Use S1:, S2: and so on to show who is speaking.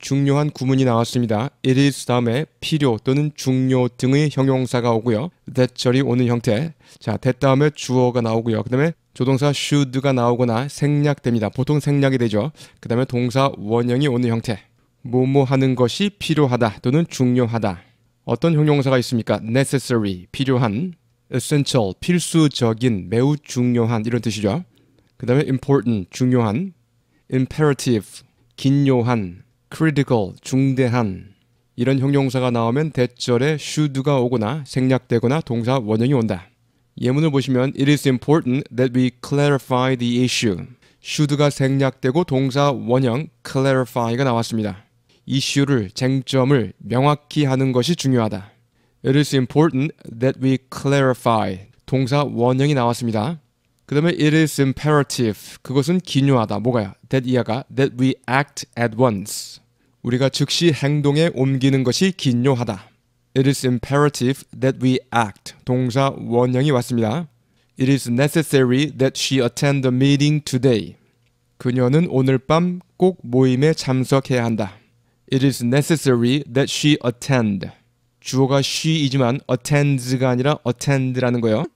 S1: 중요한 구문이 나왔습니다. it is 다음에 필요 또는 중요 등의 형용사가 오고요. that절이 오는 형태. 자, that 다음에 주어가 나오고요. 그 다음에 조동사 should가 나오거나 생략됩니다. 보통 생략이 되죠. 그 다음에 동사 원형이 오는 형태. 뭐뭐 하는 것이 필요하다 또는 중요하다. 어떤 형용사가 있습니까? necessary, 필요한. essential, 필수적인, 매우 중요한 이런 뜻이죠. 그 다음에 important, 중요한. imperative, 긴요한. critical, 중대한 이런 형용사가 나오면 대절에 should가 오거나 생략되거나 동사 원형이 온다. 예문을 보시면 it is important that we clarify the issue. should가 생략되고 동사 원형 clarify가 나왔습니다. 이슈를 쟁점을 명확히 하는 것이 중요하다. It is important that we clarify 동사 원형이 나왔습니다. 그 다음에 it is imperative. 그것은 기요하다 뭐가요? That 이하가 that we act at once. 우리가 즉시 행동에 옮기는 것이 기묘하다. It is imperative that we act. 동사 원형이 왔습니다. It is necessary that she attend the meeting today. 그녀는 오늘 밤 꼭 모임에 참석해야 한다. It is necessary that she attend. 주어가 she이지만 attends가 아니라 attend라는 거예요.